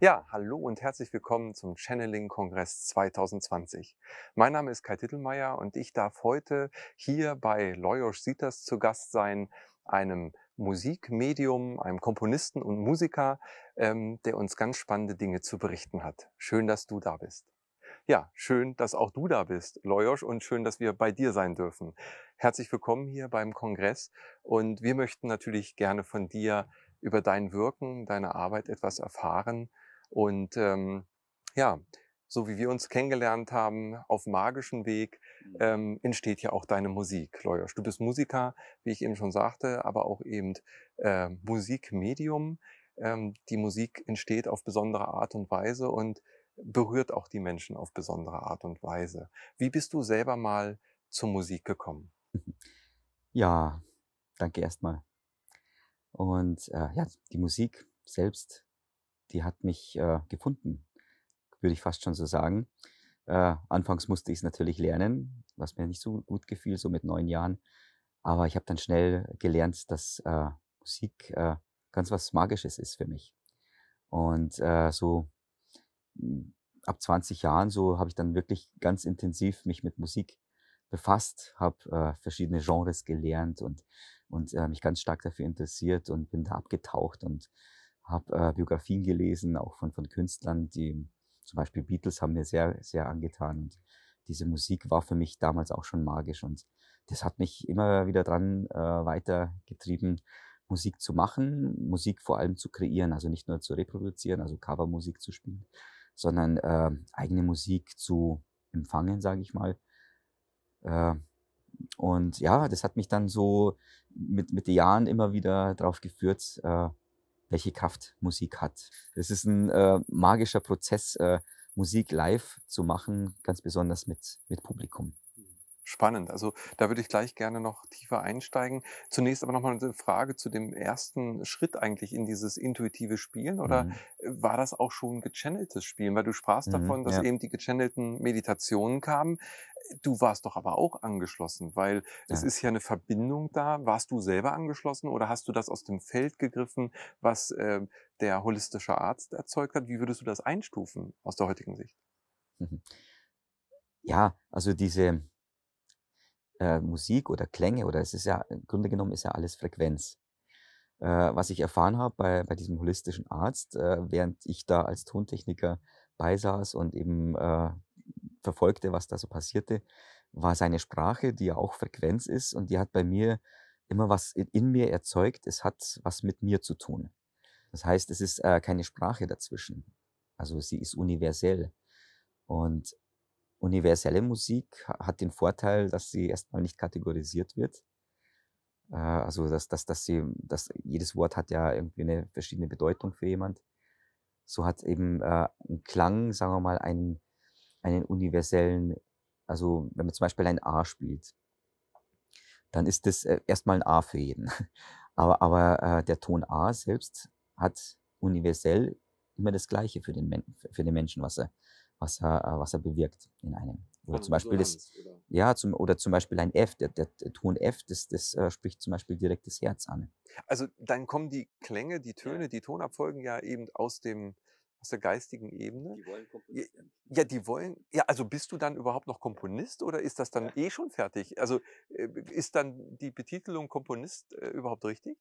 Ja, hallo und herzlich willkommen zum Channeling Kongress 2020. Mein Name ist Kai Tittelmeier und ich darf heute hier bei Lajos Sitas zu Gast sein, einem Musikmedium, einem Komponisten und Musiker, ähm, der uns ganz spannende Dinge zu berichten hat. Schön, dass du da bist. Ja, schön, dass auch du da bist, Lajos, und schön, dass wir bei dir sein dürfen. Herzlich willkommen hier beim Kongress und wir möchten natürlich gerne von dir über dein Wirken, deine Arbeit etwas erfahren und ähm, ja, so wie wir uns kennengelernt haben, auf magischem Weg, mhm. ähm, entsteht ja auch deine Musik, Leuersch. Du bist Musiker, wie ich eben schon sagte, aber auch eben äh, Musikmedium. Ähm, die Musik entsteht auf besondere Art und Weise und berührt auch die Menschen auf besondere Art und Weise. Wie bist du selber mal zur Musik gekommen? Ja, danke erstmal. Und äh, ja, die Musik selbst die hat mich äh, gefunden, würde ich fast schon so sagen. Äh, anfangs musste ich es natürlich lernen, was mir nicht so gut gefiel, so mit neun Jahren. Aber ich habe dann schnell gelernt, dass äh, Musik äh, ganz was Magisches ist für mich. Und äh, so hm, ab 20 Jahren so habe ich dann wirklich ganz intensiv mich mit Musik befasst, habe äh, verschiedene Genres gelernt und, und äh, mich ganz stark dafür interessiert und bin da abgetaucht und habe äh, Biografien gelesen, auch von, von Künstlern, die zum Beispiel Beatles haben mir sehr, sehr angetan. Und diese Musik war für mich damals auch schon magisch und das hat mich immer wieder dran äh, weitergetrieben, Musik zu machen, Musik vor allem zu kreieren, also nicht nur zu reproduzieren, also Covermusik zu spielen, sondern äh, eigene Musik zu empfangen, sage ich mal. Äh, und ja, das hat mich dann so mit, mit den Jahren immer wieder drauf geführt, äh, welche Kraft Musik hat. Es ist ein äh, magischer Prozess, äh, Musik live zu machen, ganz besonders mit, mit Publikum spannend. Also da würde ich gleich gerne noch tiefer einsteigen. Zunächst aber nochmal eine Frage zu dem ersten Schritt eigentlich in dieses intuitive Spielen. Oder mhm. Äh, war das auch schon gechanneltes Spielen? Weil du sprachst mhm, davon, dass ja. eben die gechannelten Meditationen kamen. Du warst doch aber auch angeschlossen, weil ja. es ist ja eine Verbindung da. Warst du selber angeschlossen oder hast du das aus dem Feld gegriffen, was äh, der holistische Arzt erzeugt hat? Wie würdest du das einstufen aus der heutigen Sicht? Mhm ja, also diese, äh, Musik oder Klänge oder es ist ja, im Grunde genommen ist ja alles Frequenz. Äh, was ich erfahren habe bei, bei diesem holistischen Arzt, äh, während ich da als Tontechniker beisaß und eben äh, verfolgte, was da so passierte, war seine Sprache, die ja auch Frequenz ist und die hat bei mir immer was in, in mir erzeugt. Es hat was mit mir zu tun. Das heißt, es ist äh, keine Sprache dazwischen. Also sie ist universell. Und universelle Musik hat den Vorteil, dass sie erstmal nicht kategorisiert wird. Äh, also dass, dass, dass sie, dass jedes Wort hat ja irgendwie eine verschiedene Bedeutung für jemand. So hat eben äh, ein Klang, sagen wir mal, einen, einen universellen, also wenn man zum Beispiel ein A spielt, dann ist das äh, erstmal ein A für jeden. Aber, aber äh, der Ton A selbst hat universell immer das Gleiche für den, Men für den Menschen, was er, was, er, äh, was er bewirkt in einem. Oder zum Beispiel das, ja, zum, oder zum Beispiel ein F, der, der, Ton F, das, das äh, spricht zum Beispiel direkt das Herz an. Also dann kommen die Klänge, die Töne, die Tonabfolgen ja eben aus dem aus der geistigen Ebene. Die wollen Komponisten. Ja, die wollen. Ja, also bist du dann überhaupt noch Komponist oder ist das dann ja. eh schon fertig? Also äh, ist dann die Betitelung Komponist äh, überhaupt richtig?